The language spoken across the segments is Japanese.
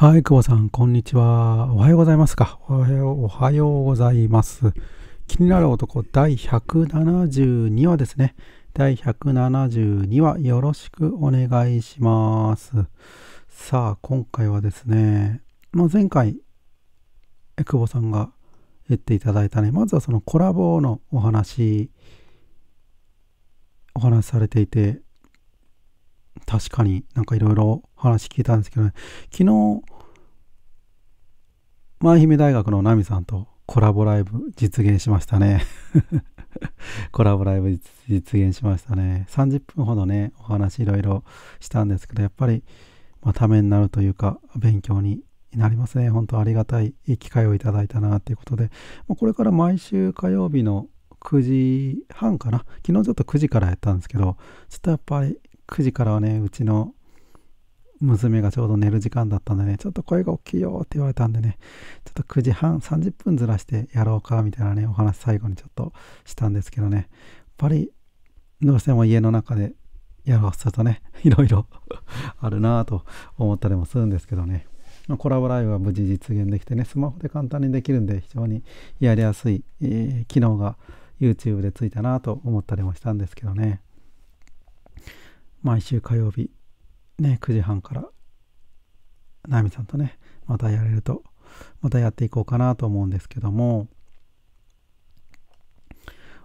はい、久保さん、こんにちは。おはようございますか。おはよう、おはようございます。気になる男、第172話ですね。第172話、よろしくお願いします。さあ、今回はですね、まあ、前回、久保さんが言っていただいたね、まずはそのコラボのお話、お話しされていて、確かになんかいろいろ話聞いたんですけど、ね、昨日、舞姫大学のナミさんとコラボライブ実現しましたね コラボライブ実現しましたね。30分ほどね、お話いろいろしたんですけど、やっぱり、まあ、ためになるというか、勉強になりますね。本当ありがたい機会をいただいたなということで、まこれから毎週火曜日の9時半かな。昨日ちょっと9時からやったんですけど、ちょっとやっぱり9時からはね、うちの娘がちょうど寝る時間だったんでね、ちょっと声が大きいよって言われたんでね、ちょっと9時半、30分ずらしてやろうかみたいなね、お話最後にちょっとしたんですけどね、やっぱりどうしても家の中でやろうとするとね、いろいろ あるなぁと思ったりもするんですけどね、コラボライブは無事実現できてね、スマホで簡単にできるんで、非常にやりやすい、えー、機能が YouTube でついたなと思ったりもしたんですけどね。毎週火曜日、ね、9時半から、ナミさんとね、またやれると、またやっていこうかなと思うんですけども、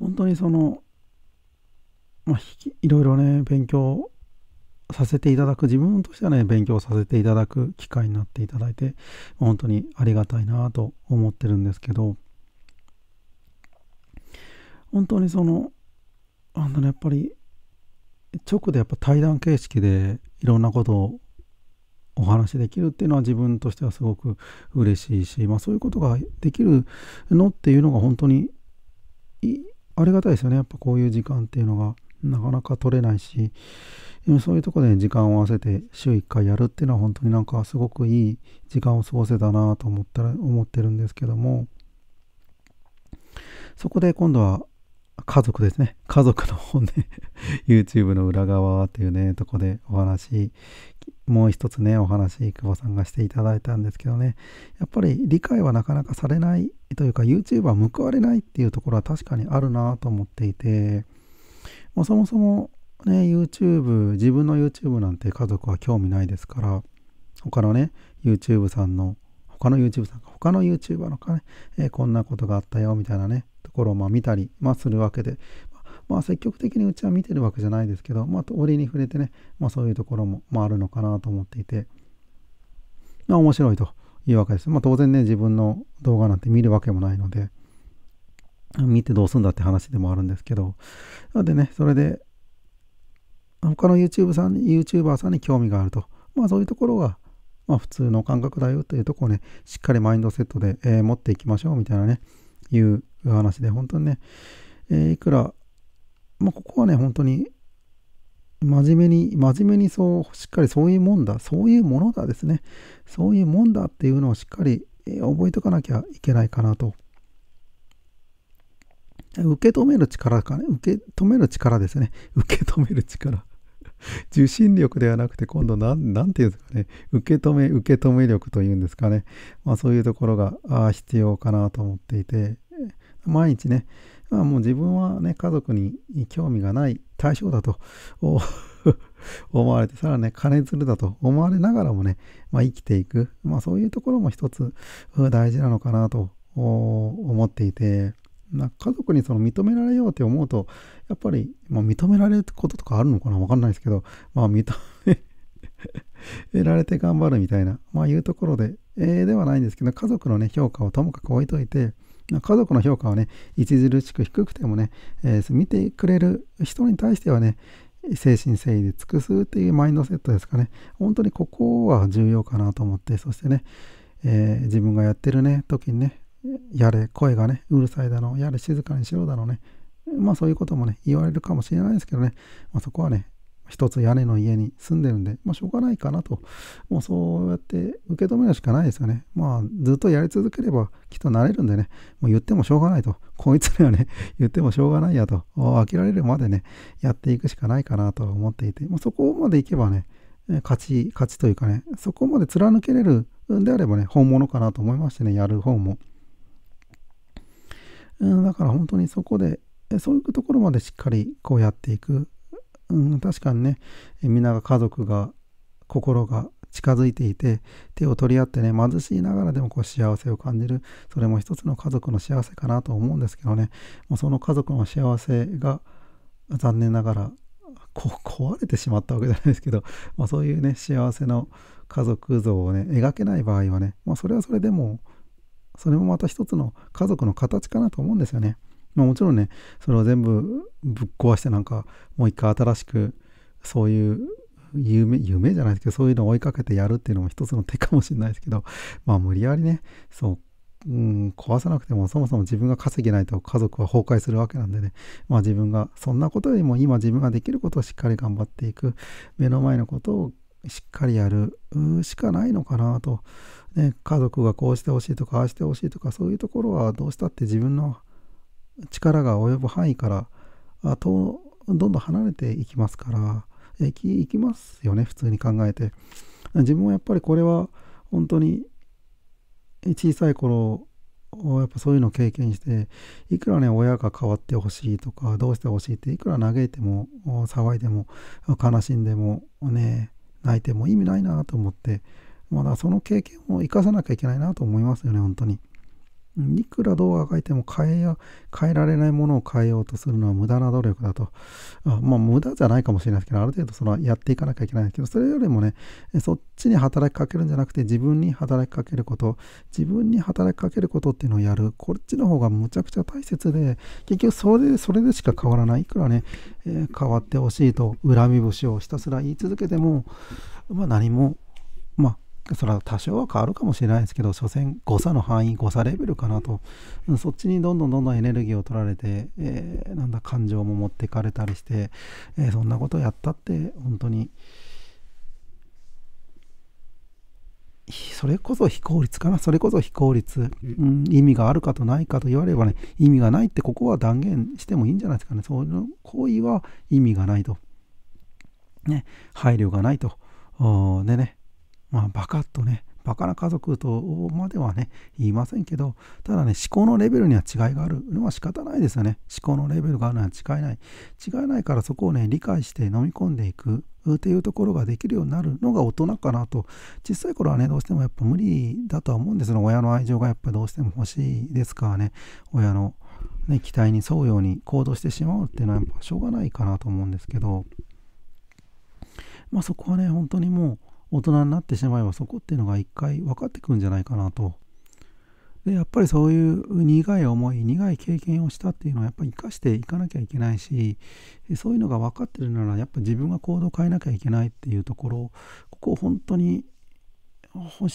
本当にその、まあ、いろいろね、勉強させていただく、自分としてはね、勉強させていただく機会になっていただいて、本当にありがたいなと思ってるんですけど、本当にその、あんね、やっぱり直でやっぱ対談形式でいろんなことをお話できるっていうのは自分としてはすごく嬉しいし、まあ、そういうことができるのっていうのが本当にありがたいですよねやっぱこういう時間っていうのがなかなか取れないしそういうとこで時間を合わせて週1回やるっていうのは本当になんかすごくいい時間を過ごせたなと思ったら思ってるんですけどもそこで今度は家族ですね。家族の本音、ね、YouTube の裏側っていうね、とこでお話、もう一つね、お話、久保さんがしていただいたんですけどね、やっぱり理解はなかなかされないというか、YouTube は報われないっていうところは確かにあるなと思っていて、もうそもそもね、YouTube、自分の YouTube なんて家族は興味ないですから、他のね、YouTube さんの他の YouTube さんか、他の YouTuber のかね、えー、こんなことがあったよみたいなね、ところをまあ見たり、まあ、するわけで、まあ、積極的にうちは見てるわけじゃないですけど、まあ、りに触れてね、まあ、そういうところも、まあ、あるのかなと思っていて、まあ、面白いというわけです。まあ、当然ね、自分の動画なんて見るわけもないので、見てどうすんだって話でもあるんですけど、なのでね、それで、他の YouTube さんに、YouTuber さんに興味があると、まあ、そういうところが、まあ、普通の感覚だよというとこをね、しっかりマインドセットで、えー、持っていきましょうみたいなね、いう話で、本当にね、えー、いくら、まあ、ここはね、本当に、真面目に、真面目にそう、しっかりそういうもんだ、そういうものだですね。そういうもんだっていうのをしっかり、えー、覚えとかなきゃいけないかなと。受け止める力かね、受け止める力ですね。受け止める力。受信力ではなくて、今度何、て言うんですかね、受け止め、受け止め力というんですかね、まあ、そういうところが必要かなと思っていて、毎日ね、まあ、もう自分はね、家族に興味がない対象だと 思われて、さらにね、金づるだと思われながらもね、まあ、生きていく、まあ、そういうところも一つ大事なのかなと思っていて、な家族にその認められようって思うと、やっぱり、まあ、認められることとかあるのかなわかんないですけど、まあ、認められて頑張るみたいな、まあ、いうところで、えー、ではないんですけど、家族のね、評価をともかく置いといて、家族の評価はね、著しく低くてもね、えー、見てくれる人に対してはね、精神誠意で尽くすっていうマインドセットですかね。本当にここは重要かなと思って、そしてね、えー、自分がやってるね、時にね、やれ、声がね、うるさいだの、やれ、静かにしろだのね、まあそういうこともね、言われるかもしれないですけどね、まあ、そこはね、一つ屋根の家に住んでるんで、まあしょうがないかなと、もうそうやって受け止めるしかないですよね。まあずっとやり続ければきっとなれるんでね、もう言ってもしょうがないと、こいつにはね、言ってもしょうがないやと、飽きられるまでね、やっていくしかないかなと思っていて、まあ、そこまでいけばね、勝ち、勝ちというかね、そこまで貫けれるんであればね、本物かなと思いましてね、やる方も。うん、だから本当にそこで、そういうところまでしっかりこうやっていく。うん、確かにね、みんなが家族が、心が近づいていて、手を取り合ってね、貧しいながらでもこう幸せを感じる。それも一つの家族の幸せかなと思うんですけどね、もうその家族の幸せが残念ながらこ壊れてしまったわけじゃないですけど、まあ、そういうね幸せの家族像をね描けない場合はね、まあ、それはそれでもそれもまた一つの家族の形かなと思うんですよね。まあ、もちろんねそれを全部ぶっ壊してなんかもう一回新しくそういう夢夢じゃないですけどそういうのを追いかけてやるっていうのも一つの手かもしれないですけどまあ無理やりねそう、うん、壊さなくてもそもそも自分が稼げないと家族は崩壊するわけなんでねまあ自分がそんなことよりも今自分ができることをしっかり頑張っていく目の前のことをしっかりやるしかないのかなと、ね、家族がこうしてほしいとかああしてほしいとかそういうところはどうしたって自分の力が及ぶ範囲からとどんどん離れていきますからいきいきますよね普通に考えて自分はやっぱりこれは本当に小さい頃やっぱそういうのを経験していくらね親が変わってほしいとかどうしてほしいっていくら嘆いても騒いでも悲しんでもねいても意味ないなと思って、まだその経験を生かさなきゃいけないなと思いますよね、本当に。いくら動画が書いても変えや変えられないものを変えようとするのは無駄な努力だと。あまあ、無駄じゃないかもしれないですけど、ある程度そのやっていかなきゃいけないんですけど、それよりもね、そっちに働きかけるんじゃなくて、自分に働きかけること、自分に働きかけることっていうのをやる。こっちの方がむちゃくちゃ大切で、結局それで、それでしか変わらない。いくらね、えー、変わってほしいと、恨み節をひたすら言い続けても、まあ何も、まあそれは多少は変わるかもしれないですけど所詮誤差の範囲誤差レベルかなと、うん、そっちにどんどんどんどんエネルギーを取られて、えー、なんだ感情も持ってかれたりして、えー、そんなことやったって本当にそれこそ非効率かなそれこそ非効率、うん、意味があるかとないかと言われればね意味がないってここは断言してもいいんじゃないですかねそういう行為は意味がないとね配慮がないとでねまあ、バカッとね、バカな家族とまではね、言いませんけど、ただね、思考のレベルには違いがあるのは仕方ないですよね。思考のレベルがあるのは違いない。違いないからそこをね、理解して飲み込んでいくっていうところができるようになるのが大人かなと。小さい頃はね、どうしてもやっぱ無理だとは思うんですよ。親の愛情がやっぱどうしても欲しいですからね、親の、ね、期待に沿うように行動してしまうっていうのはやっぱしょうがないかなと思うんですけど、まあそこはね、本当にもう、大人になってしまえばそこっていうのが一回分かってくるんじゃないかなと。で、やっぱりそういう苦い思い、苦い経験をしたっていうのはやっぱり生かしていかなきゃいけないし、そういうのが分かってるならやっぱ自分が行動を変えなきゃいけないっていうところ、ここを本当に心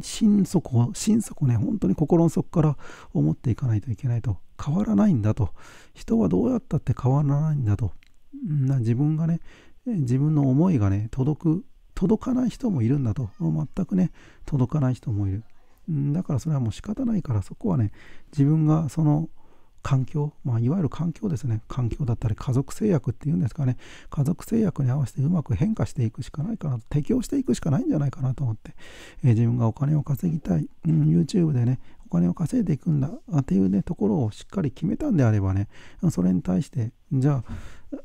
心底、心底ね、本当に心の底から思っていかないといけないと。変わらないんだと。人はどうやったって変わらないんだと。な自分がね、自分の思いがね、届く届かない人もいるんだと。全くね、届かない人もいる。だからそれはもう仕方ないから、そこはね、自分がその環境、まあ、いわゆる環境ですね、環境だったり家族制約っていうんですかね、家族制約に合わせてうまく変化していくしかないかなと、適応していくしかないんじゃないかなと思って、えー、自分がお金を稼ぎたい、うん、YouTube でね、お金を稼いでいくんだっていうね、ところをしっかり決めたんであればね、それに対して、じゃあ、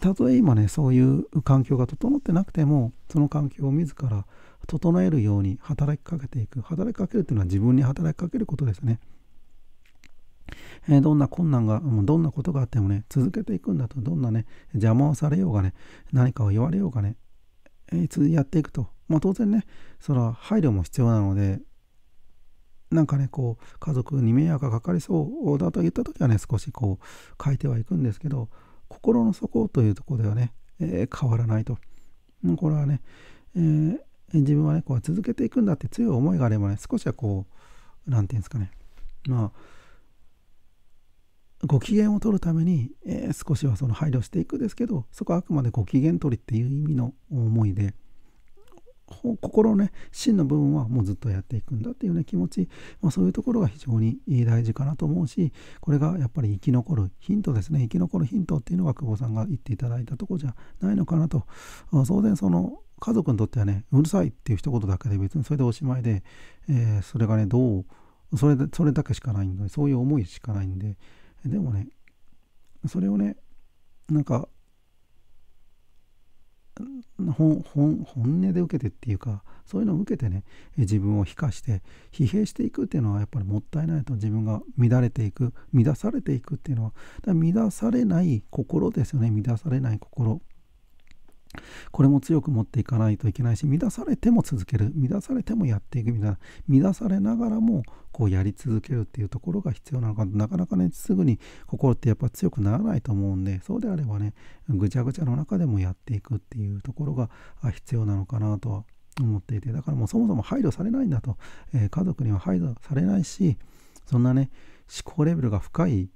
たとえ今ねそういう環境が整ってなくてもその環境を自ら整えるように働きかけていく働きかけるというのは自分に働きかけることですね、えー、どんな困難がどんなことがあってもね続けていくんだとどんなね邪魔をされようがね何かを言われようがね、えー、やっていくとまあ当然ねその配慮も必要なのでなんかねこう家族に迷惑がかかりそうだと言った時はね少しこう変えてはいくんですけど心の底というところではね、えー、変わらないと。これはね、えー、自分はね、こう続けていくんだって強い思いがあればね、少しはこう、何て言うんですかね、まあ、ご機嫌を取るために、えー、少しはその配慮していくですけど、そこはあくまでご機嫌取りっていう意味の思いで、心のね真の部分はもうずっとやっていくんだっていうね気持ち、まあ、そういうところが非常に大事かなと思うしこれがやっぱり生き残るヒントですね生き残るヒントっていうのが久保さんが言っていただいたとこじゃないのかなと当然その家族にとってはねうるさいっていう一言だけで別にそれでおしまいで、えー、それがねどうそれそれだけしかないのでそういう思いしかないんででもねそれをねなんか本音で受けてっていうかそういうのを受けてね自分を非化して疲弊していくっていうのはやっぱりもったいないと自分が乱れていく乱されていくっていうのはだ乱されない心ですよね乱されない心これも強く持っていかないといけないし乱されても続ける乱されてもやっていくみたいな乱されながらもこうやり続けるっていうところが必要なのかなかなかねすぐに心ってやっぱ強くならないと思うんでそうであればねぐちゃぐちゃの中でもやっていくっていうところが必要なのかなとは思っていてだからもうそもそも配慮されないんだと、えー、家族には配慮されないしそんなね思考レベルが深い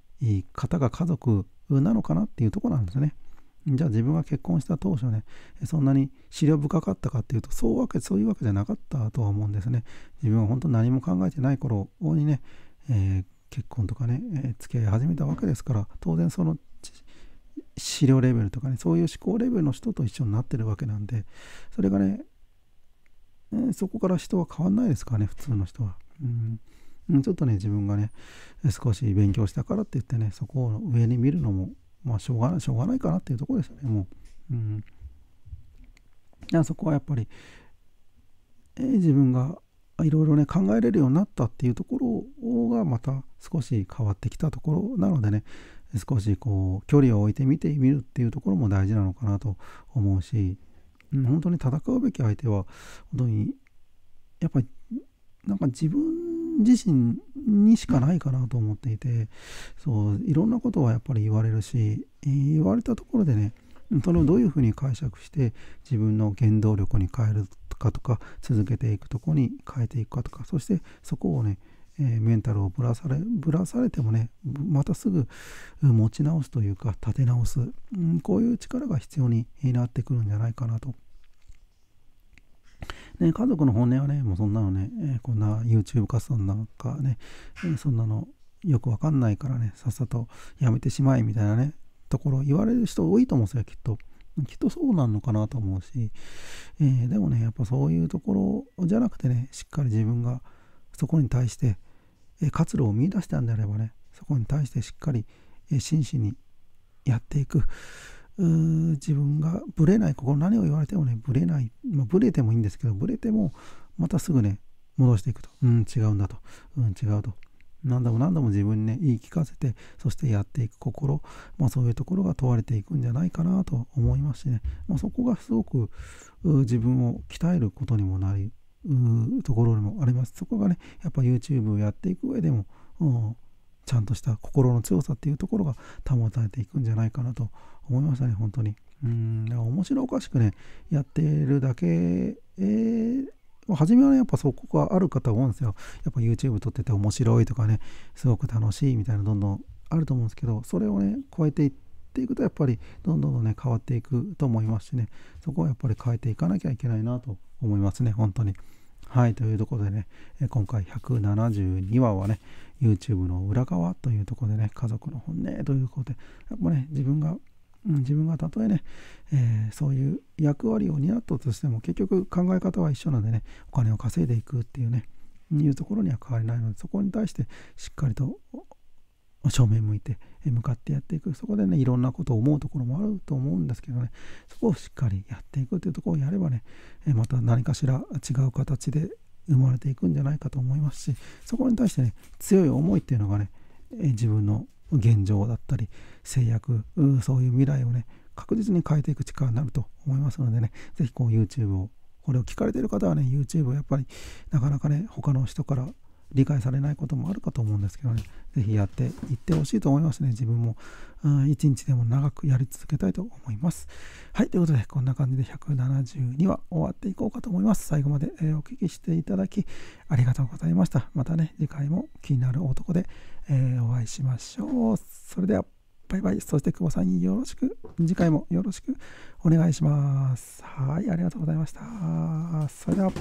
方が家族なのかなっていうところなんですね。じゃあ自分が結婚した当初ね、そんなに資料深かったかっていうと、そうわけ、そういうわけじゃなかったとは思うんですね。自分は本当何も考えてない頃にね、えー、結婚とかね、えー、付き合い始めたわけですから、当然その資料レベルとかね、そういう思考レベルの人と一緒になってるわけなんで、それがね、えー、そこから人は変わんないですからね、普通の人は。うんちょっとね、自分がね、少し勉強したからって言ってね、そこを上に見るのもまあ、しょうがない、しょうがないかなっていうところですよね、もう。うん。そこはやっぱり、えー、自分がいろいろね、考えれるようになったっていうところが、また少し変わってきたところなのでね、少しこう、距離を置いてみてみるっていうところも大事なのかなと思うし、うん、本当に戦うべき相手は、本当に、やっぱりなんか自分自身にしかないかなと思っていてそういろんなことはやっぱり言われるし言われたところでねそれをどういうふうに解釈して自分の原動力に変えるかとか続けていくとこに変えていくかとかそしてそこをねえメンタルをぶらされぶらされてもねまたすぐ持ち直すというか立て直す、うん、こういう力が必要になってくるんじゃないかなとね、家族の本音はね、もうそんなのね、えー、こんな YouTube 活動なんかね、えー、そんなのよくわかんないからね、さっさとやめてしまいみたいなね、ところ言われる人多いと思うんですよ、きっと。きっとそうなのかなと思うし、えー、でもね、やっぱそういうところじゃなくてね、しっかり自分がそこに対して、え活路を見出したんであればね、そこに対してしっかり、え真摯にやっていく、自分がブレない、ここ何を言われてもね、ブレない、まあ、ブレてもいいんですけど、ブレても、またすぐね、戻していくと。うん、違うんだと。うん、違うと。何度も何度も自分にね、言い聞かせて、そしてやっていく心、まあ、そういうところが問われていくんじゃないかなと思いますしね、まあ、そこがすごく自分を鍛えることにもなり、ところにもあります。そこがね、やっぱ YouTube をやっていく上でも、ちゃんとした心の強さっていうところが保たれていくんじゃないかなと思いましたね本当にうんか面白おかしくねやってるだけ、えー初めはね、やっぱそこがある方多いんですよ。やっぱ YouTube 撮ってて面白いとかね、すごく楽しいみたいな、どんどんあると思うんですけど、それをね、超えていっていくと、やっぱりどんどんね、変わっていくと思いますしね、そこはやっぱり変えていかなきゃいけないなと思いますね、本当に。はい、というところでね、今回172話はね、YouTube の裏側というところでね、家族の本音ということで、やっぱね、自分が、うん、自分がたとえね、えー、そういう役割を担ったとしても、結局考え方は一緒なんでね、お金を稼いでいくっていうね、いうところには変わりないので、そこに対してしっかりと正面向いて向かってやっていくそこでねいろんなことを思うところもあると思うんですけどねそこをしっかりやっていくっていうところをやればねまた何かしら違う形で生まれていくんじゃないかと思いますしそこに対してね強い思いっていうのがね自分の現状だったり制約そういう未来をね確実に変えていく力になると思いますのでね是非こう YouTube をこれを聞かれてる方はね YouTube をやっぱりなかなかね他の人から理解されないこともあるかと思うんですけどね、ぜひやっていってほしいと思いますね。自分も、一日でも長くやり続けたいと思います。はい、ということで、こんな感じで172話終わっていこうかと思います。最後までえお聞きしていただき、ありがとうございました。またね、次回も気になる男で、えー、お会いしましょう。それでは、バイバイ。そして久保さんによろしく、次回もよろしくお願いします。はい、ありがとうございました。それでは。